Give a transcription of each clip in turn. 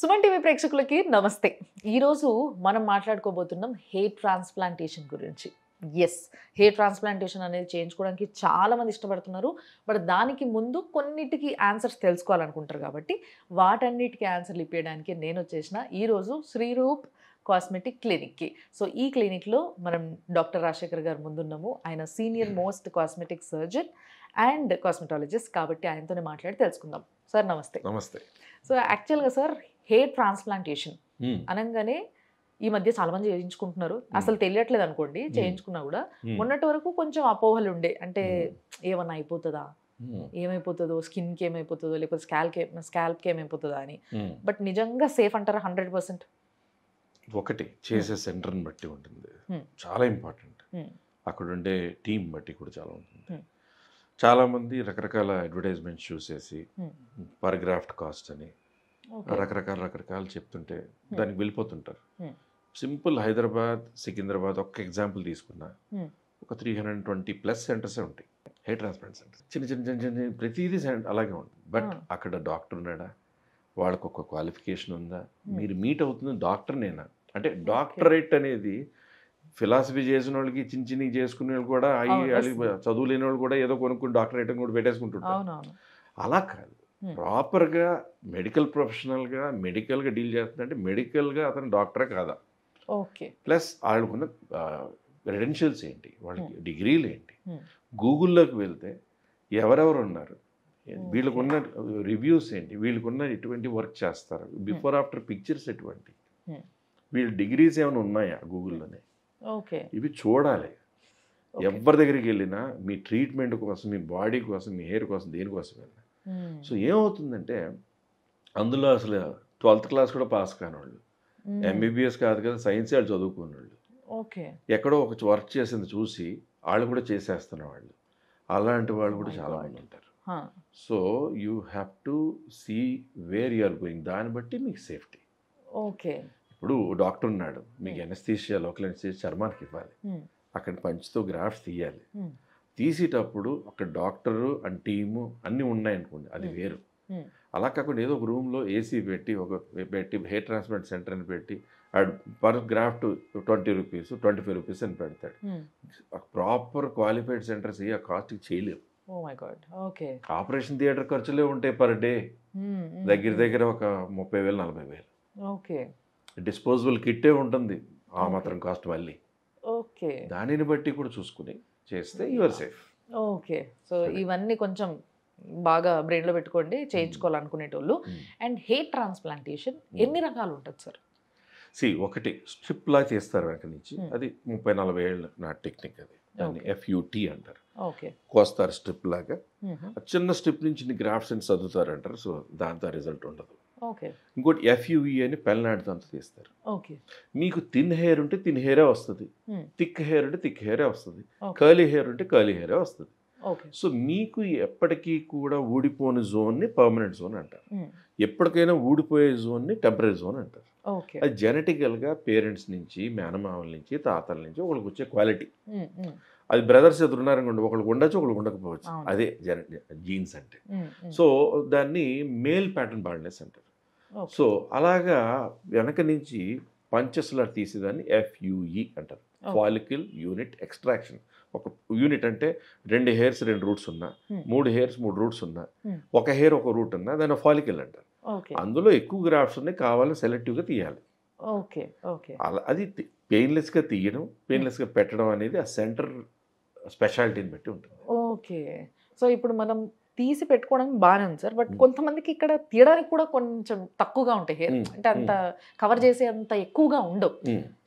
Suman TV ప్రేక్షకులకి నమస్తే ఈరోజు మనం మాట్లాడుకోబోతున్నాం హెయిర్ ట్రాన్స్ప్లాంటేషన్ గురించి ఎస్ హెయిర్ ట్రాన్స్ప్లాంటేషన్ అనేది చేయించుకోవడానికి చాలామంది ఇష్టపడుతున్నారు బట్ దానికి ముందు కొన్నిటికి ఆన్సర్స్ తెలుసుకోవాలనుకుంటారు కాబట్టి వాటన్నిటికి ఆన్సర్లు ఇప్పించడానికి నేను వచ్చేసిన ఈరోజు శ్రీరూప్ కాస్మెటిక్ క్లినిక్కి సో ఈ క్లినిక్లో మనం డాక్టర్ రాజశేఖర్ గారు ముందున్నాము ఆయన senior most cosmetic surgeon and cosmetologist కాబట్టి ఆయనతోనే మాట్లాడి తెలుసుకుందాం సార్ నమస్తే నమస్తే సో యాక్చువల్గా సార్ హెయిర్ ట్రాన్స్ప్లాంటేషన్ అనగానే ఈ మధ్య చాలా మంది చేయించుకుంటున్నారు అసలు తెలియట్లేదు అనుకోండి చేయించుకున్నా కూడా మొన్నటి వరకు కొంచెం అపోహలు ఉండే అంటే ఏమన్నా అయిపోతుందా ఏమైపోతుందో కి ఏమైపోతుందో లేకపోతే స్కాల్కి స్కాల్ప్కి ఏమైపోతుందా అని బట్ నిజంగా సేఫ్ అంటారా హండ్రెడ్ పర్సెంట్ ఒకటి చేసే సెంటర్ని బట్టి ఉంటుంది చాలా ఇంపార్టెంట్ అక్కడ ఉండే టీం బట్టి కూడా చాలా ఉంటుంది చాలామంది రకరకాల అడ్వర్టైజ్మెంట్స్ చూసేసి పర్ గ్రాఫ్ట్ కాస్ట్ అని రకరకాల రకరకాలు చెప్తుంటే hmm. దానికి వెళ్ళిపోతుంటారు hmm. సింపుల్ హైదరాబాద్ సికింద్రాబాద్ ఒక్క ఎగ్జాంపుల్ తీసుకున్నా hmm. ఒక త్రీ హండ్రెడ్ ట్వంటీ ప్లస్ సెంటర్సే ఉంటాయి హెయిర్ ట్రాన్స్ప్లాంట్ సెంటర్ చిన్న చిన్న చిన్న చిన్న ప్రతిదీ అలాగే ఉంటుంది బట్ అక్కడ డాక్టర్ ఉన్నాడా వాళ్ళకి ఒక క్వాలిఫికేషన్ ఉందా మీరు మీట్ అవుతుంది డాక్టర్ నేనా అంటే డాక్టరేట్ అనేది ఫిలాసఫీ చేసిన వాళ్ళకి చిన్న చిన్న చేసుకునే వాళ్ళు కూడా అవి చదువు లేని వాళ్ళు కూడా ఏదో కొనుక్కుని డాక్టరేట్ కూడా పెట్టేసుకుంటుంటారు అలా కాదు ప్రాపర్గా మెడికల్ ప్రొఫెషనల్గా మెడికల్గా డీల్ చేస్తుందంటే మెడికల్గా అతను డాక్టరే కాదా ఓకే ప్లస్ వాళ్ళకున్న క్రెడెన్షియల్స్ ఏంటి వాళ్ళకి డిగ్రీలు ఏంటి గూగుల్లోకి వెళ్తే ఎవరెవరు ఉన్నారు వీళ్ళకున్న రివ్యూస్ ఏంటి వీళ్ళకున్న ఎటువంటి వర్క్ చేస్తారు బిఫోర్ ఆఫ్టర్ పిక్చర్స్ ఎటువంటి వీళ్ళ డిగ్రీస్ ఏమైనా ఉన్నాయా గూగుల్లోనే ఓకే ఇవి చూడాలి ఎవరి దగ్గరికి వెళ్ళినా మీ ట్రీట్మెంట్ కోసం మీ బాడీ కోసం మీ హెయిర్ కోసం దేనికోసం వెళ్ళినా సో ఏమవుతుందంటే అందులో అసలు ట్వెల్త్ క్లాస్ కూడా పాస్ కానివాళ్ళు ఎంబీబీఎస్ కాదు కదా సైన్స్ వాళ్ళు చదువుకున్న వాళ్ళు ఎక్కడో ఒక వర్క్ చేసింది చూసి వాళ్ళు కూడా చేసేస్తున్న వాళ్ళు అలాంటి వాళ్ళు కూడా చాలా మంది ఉంటారు so you have to see where you're going దాన్ని బట్టి మీకు సేఫ్టీ ఓకే ఇప్పుడు డాక్టర్ ఉన్నాడు మీకు ఎనస్థీషియా లోకల్ ఎనస్థీషియా చర్మానికి ఇవ్వాలి అక్కడ పంచుతో గ్రాఫ్ట్స్ తీయాలి తీసేటప్పుడు ఒక డాక్టరు అండ్ టీము అన్నీ ఉన్నాయనుకోండి అది వేరు అలా కాకుండా ఏదో ఒక రూమ్లో ఏసీ పెట్టి ఒక పెట్టి హెయిర్ ట్రాన్స్ప్లాంట్ సెంటర్ని పెట్టి per graft twenty rupees twenty five rupees అని పెడతాడు ప్రాపర్ క్వాలిఫైడ్ సెంటర్స్ ఏ ఆ కాస్ట్కి చేయలేవు oh ఆపరేషన్ థియేటర్ ఖర్చులే ఉంటాయి పర్ డే దగ్గర దగ్గర ఒక ముప్పై వేలు నలభై వేలు ఓకే డిస్పోజబుల్ కిట్టే ఉంటుంది ఆ మాత్రం కాస్ట్ మళ్ళీ ఓకే దానిని బట్టి కూడా చూసుకుని చేస్తే యువర్ సేఫ్ ఓకే సో ఇవన్నీ కొంచెం బాగా బ్రెయిన్లో పెట్టుకోండి చేయించుకోవాలనుకునేటోళ్ళు hmm. Hmm. And hair transplantation hmm. ఎన్ని రకాలు ఉంటుంది సార్ సి ఒకటి స్ట్రిప్లా చేస్తారు వెనక నుంచి అది ముప్పై నలభై ఏళ్ళ నా టెక్నిక్ అది దాన్ని ఎఫ్యూటీ అంటారు కోస్తారు స్ట్రిప్ లాగా చిన్న స్ట్రిప్ నుంచి గ్రాఫ్స్ అని చదువుతారు అంటారు సో దాంతో రిజల్ట్ ఉండదు ఓకే ఇంకోటి ఎఫ్యూవి e అని పెళ్ళనాడు దాంతో తీస్తారు ఓకే మీకు థిన్ హెయిర్ ఉంటే థిన్ హెయిరే వస్తుంది థిక్ హెయిర్ ఉంటే థిక్ హెయిరే వస్తుంది కర్లీ హెయిర్ ఉంటే కర్లీ హెయిరే వస్తుంది సో మీకు ఎప్పటికీ కూడా ఊడిపోని జోన్ని పర్మనెంట్ జోన్ అంటారు hmm. ఎప్పటికైనా ఊడిపోయే జోన్ని టెంపరీ జోన్ అంటారు అది జెనెటికల్గా పేరెంట్స్ నుంచి మేనమామల నుంచి తాతల నుంచి ఒకళ్ళకి వచ్చే క్వాలిటీ hmm, hmm. అది బ్రదర్స్ ఎదురు ఉన్నారనుకోండి ఒకళ్ళకి ఉండొచ్చు ఒకళ్ళు ఉండకపోవచ్చు అదే జీన్స్ అంటే సో దాన్ని మేల్ ప్యాటర్న్ బాడీనెస్ అంటారు సో అలాగా వెనక నుంచి పంచస్లర్ తీసేదాన్ని ఎఫ్యూఈ e అంటారు ఫాలికిల్ యూనిట్ ఎక్స్ట్రాక్షన్ ఒక యూనిట్ అంటే రెండు హెయిర్స్ రెండు రూట్స్ ఉన్నా మూడు హెయిర్స్ మూడు రూట్స్ ఉన్నా ఒక హెయిర్ ఒక రూట్ ఉన్నా దాన్ని ఫాలికిల్ అంటారు అందులో ఎక్కువ గ్రాఫ్ట్స్ ఉన్నాయి కావాలని సెలెక్టివ్గా తీయాలి ఓకే ఓకే అలా అది పెయిన్లెస్గా తీయడం పెయిన్లెస్గా పెట్టడం అనేది ఆ సెంటర్ స్పెషాలిటీని బట్టి ఉంటుంది ఓకే సో ఇప్పుడు మనం తీసి పెట్టుకోవడానికి బాగానే ఉంది సార్ బట్ కొంతమందికి ఇక్కడ తీయడానికి కూడా కొంచెం తక్కువగా ఉంటాయి హెయిర్ అంటే అంత కవర్ చేసే అంత ఎక్కువగా ఉండవు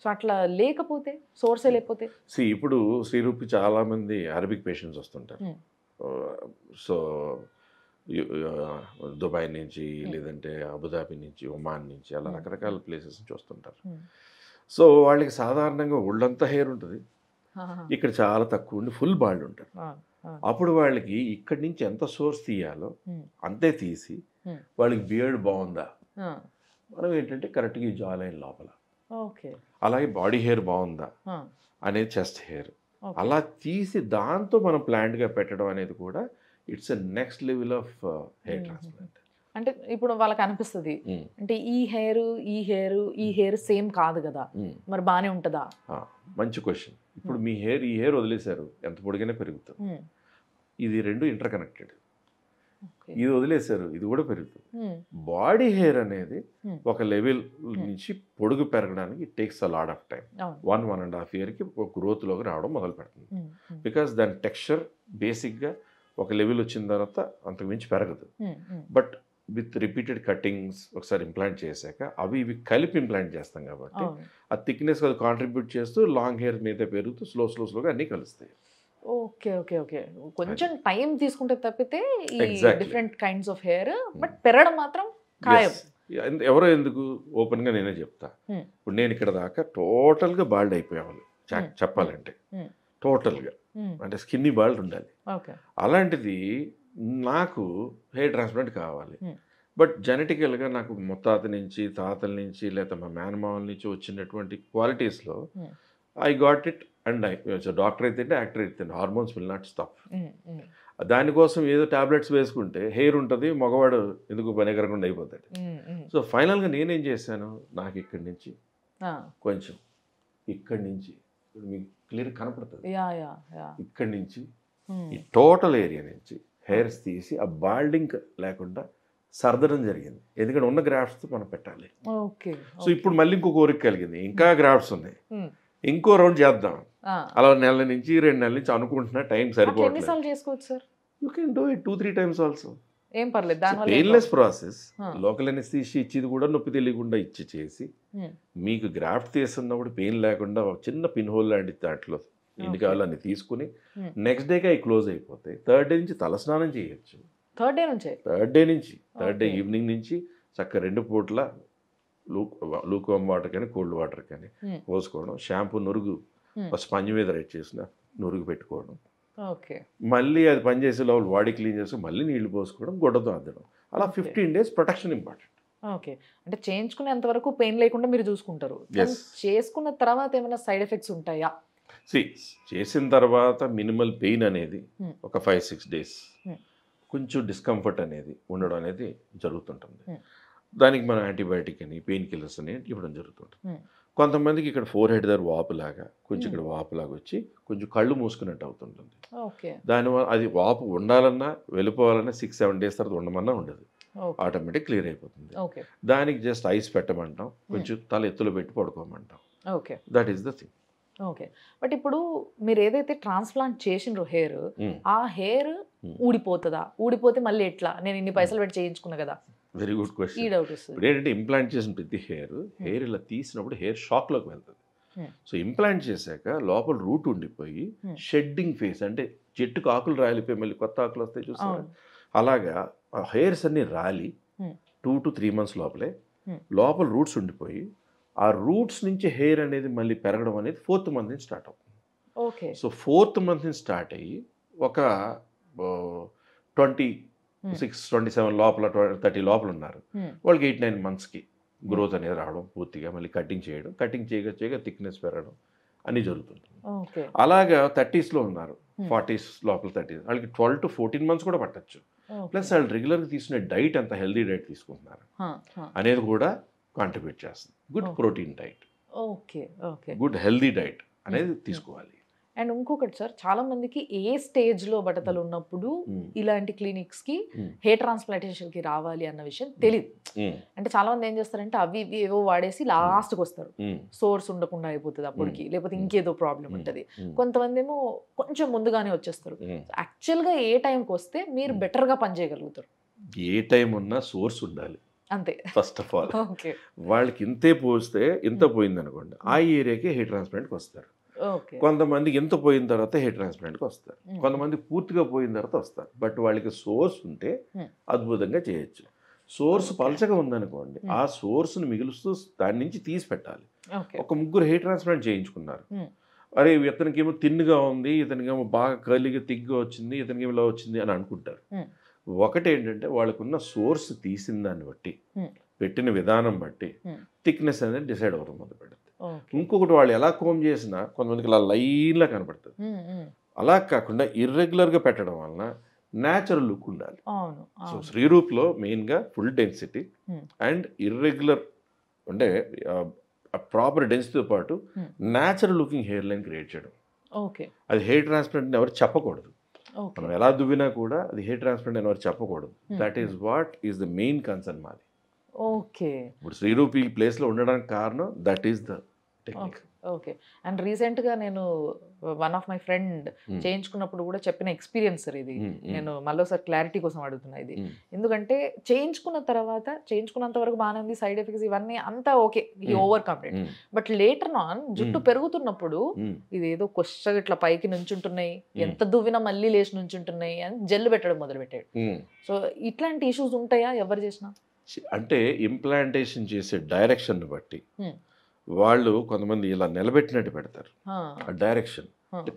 సో అట్లా లేకపోతే సోర్సే లేకపోతే సి ఇప్పుడు శ్రీరూపి చాలా మంది అరబిక్ పేషెంట్స్ వస్తుంటారు సో దుబాయ్ నుంచి లేదంటే అబుదాబి నుంచి ఒమాన్ నుంచి అలా రకరకాల ప్లేసెస్ నుంచి వస్తుంటారు సో వాళ్ళకి సాధారణంగా ఒళ్ళంతా హెయిర్ ఉంటుంది ఇక్కడ చాలా తక్కువ ఉండి ఫుల్ బాల్డ్ ఉంటారు అప్పుడు వాళ్ళకి ఇక్కడి నుంచి ఎంత సోర్స్ తీయాలో అంతే తీసి వాళ్ళకి బియర్డ్ బాగుందా మనం ఏంటంటే కరెక్ట్గా ఈ జా అయిన లోపల అలాగే బాడీ హెయిర్ బాగుందా అనేది చెస్ట్ హెయిర్ అలా తీసి దాంతో మనం ప్లాంట్గా పెట్టడం అనేది కూడా it's a next level of hair transplant అంటే ఇప్పుడు వాళ్ళకి అనిపిస్తుంది అంటే ఈ హెయిర్ ఈ హెయిర్ ఈ హెయిర్ సేమ్ కాదు కదా మరి బాగానే ఉంటుందా మంచి క్వశ్చన్ ఇప్పుడు మీ హెయిర్ ఈ హెయిర్ వదిలేశారు ఎంత పొడిగానే పెరుగుతుంది ఇది రెండు ఇంటర్ కనెక్టెడ్ ఇది వదిలేశారు ఇది కూడా పెరుగుతుంది బాడీ హెయిర్ అనేది ఒక లెవెల్ నుంచి పొడుగు పెరగడానికి it takes a lot of time one one and half ఇయర్కి ఒక గ్రోత్లోకి రావడం మొదలు పెడుతుంది బికాస్ దాని టెక్స్చర్ బేసిక్గా ఒక లెవెల్ వచ్చిన తర్వాత అంతకు మించి పెరగదు బట్ విత్ రిపీటెడ్ కటింగ్స్ ఒకసారి ఇంప్లాంట్ చేశాక అవి ఇవి కలిపి ఇంప్లాంట్ చేస్తాం కాబట్టి ఆ థిక్నెస్ అది కాంట్రిబ్యూట్ చేస్తూ లాంగ్ హెయిర్ మీద పెరుగుతూ స్లో స్లో స్లోగా అన్నీ కలుస్తాయి ఓకే ఓకే ఓకే కొంచెం టైం తీసుకుంటే తప్పితే ఈ different kinds of hair hmm. But పెరగడం మాత్రం ఖాయం ఎవరో ఎందుకు ఓపెన్ గా నేనే చెప్తా hmm. ఇప్పుడు నేను ఇక్కడ దాకా టోటల్గా బాల్డ్ అయిపోయేవాళ్ళు hmm. చెప్పాలంటే టోటల్ గా అంటే స్కిన్ని బాల్డ్ ఉండాలి అలాంటిది నాకు హెయిర్ ట్రాన్స్ప్లాంట్ కావాలి hmm. బట్ జెనెటికల్గా నాకు ముత్తాత నుంచి తాతల నుంచి లేదా మా మేనమావల నుంచి వచ్చినటువంటి క్వాలిటీస్లో I got it and I doctor అయితే యాక్టర్ అయితే హార్మోన్స్ విల్ నాట్ స్టాప్ దానికోసం ఏదో ట్యాబ్లెట్స్ వేసుకుంటే హెయిర్ ఉంటుంది మగవాడు ఎందుకు పనికరకుండా అయిపోతాడు hmm, hmm. సో ఫైనల్గా నేనేం చేశాను నాకు ఇక్కడి నుంచి కొంచెం ఇక్కడి నుంచి మీకు క్లియర్ కనపడుతుంది ఇక్కడి నుంచి ఈ టోటల్ ఏరియా నుంచి హెయిర్స్ తీసి ఆ బాల్డింగ్ లేకుండా సర్దడం జరిగింది ఎందుకంటే ఉన్న గ్రాఫ్ట్స్ మనం పెట్టాలి సో ఇప్పుడు మళ్ళీ ఇంకో కోరిక కలిగింది ఇంకా గ్రాఫ్ట్స్ ఉన్నాయి ఇంకో రౌండ్ చేద్దాం అలా నెల నుంచి రెండు నెలల నుంచి అనుకుంటున్నా టైం సరిపోవట్లేదు you can two three times also process local తీసి ఇచ్చేది కూడా నొప్పి తెలియకుండా ఇచ్చి చేసి మీకు గ్రాఫ్ట్ తీస్తున్నప్పుడు పెయిన్ లేకుండా చిన్న పిన్ హోల్ లాంటి దాంట్లో ఎన్ని కావాలో అన్ని తీసుకుని hmm. నెక్స్ట్ డేకి అవి క్లోజ్ అయిపోతాయి థర్డ్ డే నుంచి తలస్నానం చేయొచ్చు థర్డ్ డే నుంచి థర్డ్ డే నుంచి థర్డ్ డే ఈవినింగ్ నుంచి చక్క రెండు పూట్ల లూక్ లూక్ వాటర్ కానీ కోల్డ్ వాటర్ కానీ hmm. పోసుకోవడం షాంపూ నురుగు hmm. స్పంజ్ మీద రెడ్ చేసిన నురుగు పెట్టుకోవడం ఓకే మళ్ళీ అది పనిచేసే లోపల బాడీ క్లీన్ చేసి మళ్ళీ నీళ్లు పోసుకోవడం గొడవతో అద్దడం అలా fifteen days protection important okay అంటే చేయించుకునేంత వరకు పెయిన్ లేకుండా మీరు చూసుకుంటారు చేసుకున్న తర్వాత ఏమైనా సైడ్ ఎఫెక్ట్స్ ఉంటాయా సి చేసిన తర్వాత మినిమల్ పెయిన్ అనేది hmm. ఒక ఫైవ్ సిక్స్ డేస్ కొంచెం డిస్కంఫర్ట్ అనేది ఉండడం అనేది జరుగుతుంటుంది hmm. దానికి మనం యాంటీబయాటిక్ అని పెయిన్ కిల్లర్స్ అని ఇవ్వడం జరుగుతుంటుంది hmm. కొంతమందికి ఇక్కడ ఫోర్ హెడ్ దగ్గర వాపులాగా కొంచెం ఇక్కడ వాపులాగా వచ్చి కొంచెం కళ్ళు మూసుకున్నట్టు అవుతుంటుంది దానివల్ల అది వాపు ఉండాలన్నా వెళ్ళిపోవాలన్నా సిక్స్ సెవెన్ డేస్ తర్వాత ఉండమన్నా ఉండదు ఆటోమేటిక్ క్లియర్ అయిపోతుంది దానికి జస్ట్ ఐస్ పెట్టమంటాం కొంచెం తల ఎత్తులో పెట్టి పడుకోమంటాం that is the thing okay but ఇప్పుడు మీరు ఏదైతే ట్రాన్స్ప్లాంట్ చేసినారు హెయిర్ ఆ హెయిర్ ఊడిపోతుందా ఊడిపోతే మళ్ళీ ఎట్లా నేను ఇన్ని పైసలు పెట్టి చేయించుకున్నా కదా వెరీ గుడ్ క్వశ్చన్ ఈ డౌట్ ఇప్పుడు ఏంటంటే ఇంప్లాంట్ చేసిన ప్రతి హెయిర్ హెయిర్ ఇలా తీసినప్పుడు హెయిర్ షాక్లోకి వెళ్తుంది సో ఇంప్లాంట్ చేశాక లోపల రూట్ ఉండిపోయి షెడ్డింగ్ ఫేస్ అంటే చెట్టుకు ఆకులు రాలిపోయి మళ్ళీ కొత్త ఆకులు వస్తాయి చూస్తారా అలాగా హెయిర్స్ అన్ని రాలి టూ టు త్రీ మంత్స్ లోపలే లోపల రూట్స్ ఉండిపోయి ఆ రూట్స్ నుంచి హెయిర్ అనేది మళ్ళీ పెరగడం అనేది ఫోర్త్ మంత్ నుంచి స్టార్ట్ అవుతుంది ఓకే సో ఫోర్త్ మంత్ నుంచి స్టార్ట్ అయ్యి ఒక twenty hmm. Six twenty seven లోపల థర్టీ లోపల ఉన్నారు hmm. వాళ్ళకి ఎయిట్ నైన్ మంత్స్కి hmm. గ్రోత్ అనేది రావడం పూర్తిగా మళ్ళీ కటింగ్ చేయడం కటింగ్ చేయగా చేయగా థిక్నెస్ పెరగడం అన్నీ జరుగుతుంది అలాగా థర్టీస్లో ఉన్నారు ఫార్టీస్ లోపల థర్టీస్ వాళ్ళకి ట్వెల్వ్ టు ఫోర్టీన్ మంత్స్ కూడా పట్టచ్చు ప్లస్ వాళ్ళు రెగ్యులర్గా తీసుకునే డైట్ అంత హెల్దీ డైట్ తీసుకుంటున్నారు అనేది కూడా కాంట్రిబ్యూట్ చేస్తుంది good protein diet okay okay good healthy diet అనేది mm-hmm. తీసుకోవాలి అండ్ ఇంకొకటి సార్ చాలా మందికి ఏ స్టేజ్ లో బట్టతలు mm. ఉన్నప్పుడు mm. ఇలాంటి క్లినిక్స్ కి హెయిర్ mm. ట్రాన్స్ప్లాంటేషన్ కి రావాలి అన్న విషయం తెలియదు అంటే చాలా మంది ఏం చేస్తారంటే అవి ఇవి ఏవో వాడేసి లాస్ట్ కి వస్తారు సోర్స్ ఉండకుండా అయిపోతుంది అప్పటికి లేకపోతే ఇంకేదో ప్రాబ్లం ఉంటుంది కొంతమంది ఏమో కొంచెం ముందుగానే వచ్చేస్తారు యాక్చువల్ గా ఏ టైంకి వస్తే మీరు బెటర్ గా పనిచేయగలుగుతారు ఏ టైం ఉన్నా సోర్స్ ఉండాలి అంతే ఫస్ట్ ఆఫ్ ఆల్ వాళ్ళకి ఇంతే పోస్తే ఇంత hmm. పోయింది అనుకోండి ఆ hmm. ఏరియాకి హెయిర్ ట్రాన్స్ప్లాంట్కి వస్తారు కొంతమంది ఇంత పోయిన తర్వాత హెయిర్ ట్రాన్స్ప్లాంట్కి వస్తారు hmm. కొంతమంది పూర్తిగా పోయిన తర్వాత వస్తారు బట్ వాళ్ళకి సోర్స్ ఉంటే అద్భుతంగా చేయొచ్చు సోర్స్ పలచగా ఉందనుకోండి ఆ సోర్స్ని మిగులుస్తూ దాని నుంచి తీసి పెట్టాలి ఒక ముగ్గురు హెయిర్ ట్రాన్స్ప్లాంట్ చేయించుకున్నారు అరే ఇతనికేమో తిన్నుగా ఉంది ఇతనికేమో బాగా కలిగి తిగ్గా వచ్చింది ఇతనికేమో లా వచ్చింది అని అనుకుంటారు ఒకటి ఏంటంటే వాళ్ళకున్న సోర్స్ తీసిన దాన్ని బట్టి పెట్టిన విధానం బట్టి థిక్నెస్ అనేది డిసైడ్ అవ్వడం మొదలు పెడుతుంది ఇంకొకటి వాళ్ళు ఎలా కోమ్ చేసినా కొంతమందికి ఇలా లైన్లా కనపడుతుంది అలా కాకుండా ఇర్రెగ్యులర్గా పెట్టడం వలన న్యాచురల్ లుక్ ఉండాలి సో శ్రీరూప్లో మెయిన్గా ఫుల్ డెన్సిటీ అండ్ ఇర్రెగ్యులర్ అంటే ప్రాపర్ డెన్సిటీతో పాటు natural looking hair line create చేయడం ఓకే అది హెయిర్ ట్రాన్స్ప్లాంట్ ఎవరు చెప్పకూడదు మనం ఎలా దువ్వినా కూడా అది హెయిర్ ట్రాన్స్ప్లాంట్ అనేవారు చెప్పకూడదు that is what is the main concern మాది ఓకే ఇప్పుడు శ్రీరూపి ప్లేస్లో ఉండడానికి కారణం that is the technique okay and రీసెంట్గా నేను వన్ ఆఫ్ మై ఫ్రెండ్ చేయించుకున్నప్పుడు కూడా చెప్పిన ఎక్స్పీరియన్స్ ఇది నేను మళ్ళీ ఒకసారి క్లారిటీ కోసం అడుగుతున్నా ఇది ఎందుకంటే చేయించుకున్న తర్వాత చేయించుకున్నంత వరకు బాగానే ఉంది సైడ్ ఎఫెక్ట్స్ ఇవన్నీ అంతా ఓకే ఈ over complete but later on జుట్టు పెరుగుతున్నప్పుడు ఇది ఏదో కొచ్చగా ఇట్లా పైకి నుంచుంటున్నాయి ఎంత దువ్వినా మళ్ళీ లేచి నుంచుంటున్నాయి అని జెల్ పెట్టడం మొదలు పెట్టాడు సో ఇట్లాంటి ఇష్యూస్ ఉంటాయా ఎవరు చేసినా అంటే ఇంప్లాంటేషన్ చేసే డైరెక్షన్ బట్టి వాళ్ళు కొంతమంది ఇలా నిలబెట్టినట్టు పెడతారు ఆ డైరెక్షన్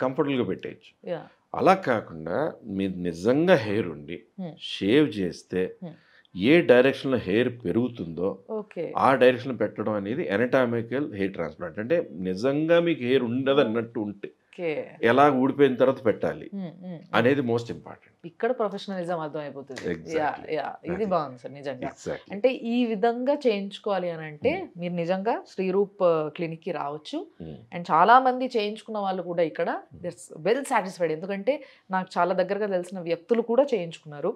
కంఫర్టబుల్గా పెట్టేయచ్చు అలా కాకుండా మీరు నిజంగా హెయిర్ ఉండి షేవ్ చేస్తే ఏ డైరెక్షన్లో హెయిర్ పెరుగుతుందో ఆ డైరెక్షన్ పెట్టడం అనేది ఎనటామికల్ హెయిర్ ట్రాన్స్ప్లాంట్ అంటే నిజంగా మీకు హెయిర్ ఉండదు అన్నట్టు ఉంటే ఎలా ఊడిపోయిన తర్వాత పెట్టాలి అనేది మోస్ట్ ఇంపార్టెంట్ ఇక్కడ ప్రొఫెషనలిజం అర్థం అయిపోతుంది ఇది బాగుంది సార్ నిజంగా అంటే ఈ విధంగా చేయించుకోవాలి అని అంటే hmm. మీరు నిజంగా శ్రీరూప్ uh, క్లినిక్ కి రావచ్చు hmm. అండ్ చాలా మంది చేయించుకున్న వాళ్ళు కూడా ఇక్కడ hmm. వెల్ సాటిస్ఫైడ్ ఎందుకంటే నాకు చాలా దగ్గరగా తెలిసిన వ్యక్తులు కూడా చేయించుకున్నారు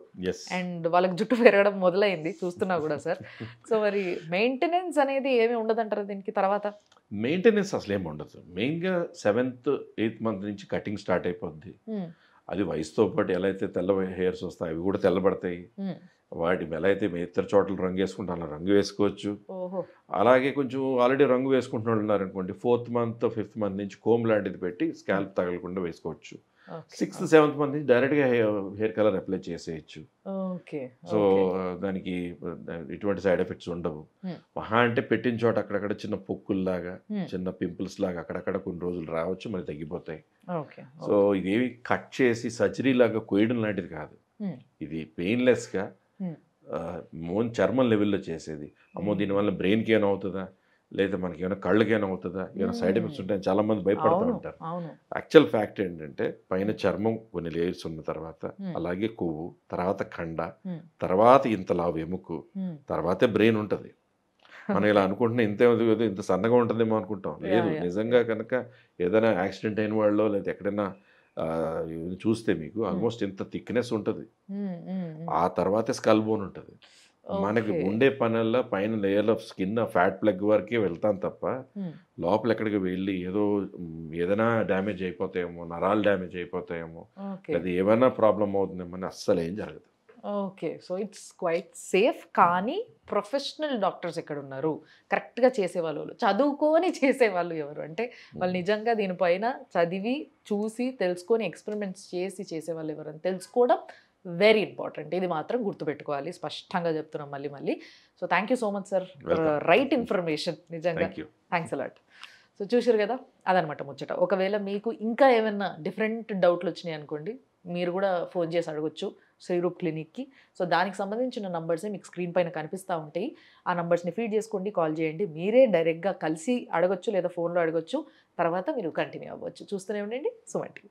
అండ్ వాళ్ళకి జుట్టు పెరగడం మొదలైంది చూస్తున్నా కూడా సార్ సో మరి మెయింటెనెన్స్ అనేది ఏమి ఉండదంటారు దీనికి తర్వాత మెయింటెనెన్స్ అసలు ఏమి ఉండదు మెయిన్గా సెవెంత్ ఎయిత్ మంత్ నుంచి కటింగ్ స్టార్ట్ అయిపోద్ది అది వయసుతో పాటు ఎలా అయితే తెల్ల హెయిర్స్ వస్తాయి అవి కూడా తెల్లబడతాయి వాటి ఎలా అయితే ఇతర చోట్ల రంగు వేసుకుంటే అలా రంగు వేసుకోవచ్చు అలాగే కొంచెం ఆల్రెడీ రంగు వేసుకుంటున్న ఉన్నారనుకోండి ఫోర్త్ మంత్ ఫిఫ్త్ మంత్ నుంచి కోమ్ లాంటిది పెట్టి స్కాల్ప్ తగలకుండా వేసుకోవచ్చు సిక్స్త్ సెవెంత్ మంత్ నుంచి డైరెక్ట్గా హెయిర్ కలర్ అప్లై చేసేయచ్చు సో దానికి ఎటువంటి సైడ్ ఎఫెక్ట్స్ ఉండవు మహా అంటే పెట్టిన చోట అక్కడక్కడ చిన్న పొక్కుల్లాగా చిన్న పింపుల్స్ లాగా అక్కడక్కడ కొన్ని రోజులు రావచ్చు మరి తగ్గిపోతాయి సో ఇదేవి కట్ చేసి సర్జరీ లాగా కోయడం లాంటిది కాదు ఇది పెయిన్లెస్గా మోన్ చర్మం లెవెల్లో చేసేది అమ్మో దీనివల్ల బ్రెయిన్కి ఏమవుతుందా లేదా మనకి ఏమైనా కళ్ళకేనా అవుతుందా ఏమైనా సైడ్ ఎఫెక్ట్స్ ఉంటాయని చాలా మంది భయపడుతూ ఉంటారు యాక్చువల్ ఫ్యాక్ట్ ఏంటంటే పైన చర్మం కొన్ని లేయర్స్ ఉన్న తర్వాత అలాగే కొవ్వు తర్వాత కండ తర్వాత ఇంత లావు ఎముకు తర్వాతే బ్రెయిన్ ఉంటుంది మనం ఇలా అనుకుంటున్నా ఇంత ఇంత సన్నగా ఉంటుందేమో అనుకుంటాం లేదు నిజంగా కనుక ఏదైనా యాక్సిడెంట్ అయిన వాళ్ళు లేదా ఎక్కడైనా చూస్తే మీకు ఆల్మోస్ట్ ఇంత థిక్నెస్ ఉంటుంది ఆ తర్వాతే స్కల్ బోన్ ఉంటుంది మనకి ఉండే పనుల్లో పైన లేయర్ ఆఫ్ స్కిన్ ఆ ఫ్యాట్ ప్లగ్ వరకే వెళ్తాం తప్ప లోపల ఎక్కడికి వెళ్ళి ఏదో ఏదైనా డ్యామేజ్ అయిపోతాయేమో నరాలు డ్యామేజ్ అయిపోతాయేమో అది ఏమైనా ప్రాబ్లం అవుతుందేమో అని అస్సలు ఏం జరగదు okay so it's quite safe కానీ ప్రొఫెషనల్ డాక్టర్స్ ఎక్కడ ఉన్నారు కరెక్ట్గా చేసేవాళ్ళు చదువుకొని చేసేవాళ్ళు ఎవరు అంటే వాళ్ళు నిజంగా దీనిపైన చదివి చూసి తెలుసుకొని ఎక్స్పెరిమెంట్స్ చేసి చేసేవాళ్ళు ఎవరు అని తెలుసుకోవడం వెరీ ఇంపార్టెంట్ ఇది మాత్రం గుర్తుపెట్టుకోవాలి స్పష్టంగా చెప్తున్నాం మళ్ళీ మళ్ళీ so thank you so much sir right information నిజంగా థ్యాంక్స్ అలాట్ సో చూసారు కదా అదనమాట ముచ్చట ఒకవేళ మీకు ఇంకా ఏమైనా డిఫరెంట్ డౌట్లు వచ్చినాయి అనుకోండి మీరు కూడా ఫోన్ చేసి అడగొచ్చు శ్రీరూప్ క్లినిక్కి సో దానికి సంబంధించిన నంబర్సే మీకు స్క్రీన్ పైన కనిపిస్తూ ఉంటాయి ఆ నంబర్స్ని ఫీడ్ చేసుకోండి కాల్ చేయండి మీరే డైరెక్ట్గా కలిసి అడగొచ్చు లేదా ఫోన్లో అడగొచ్చు తర్వాత మీరు కంటిన్యూ అవ్వచ్చు చూస్తూనే ఉండండి సుమంటి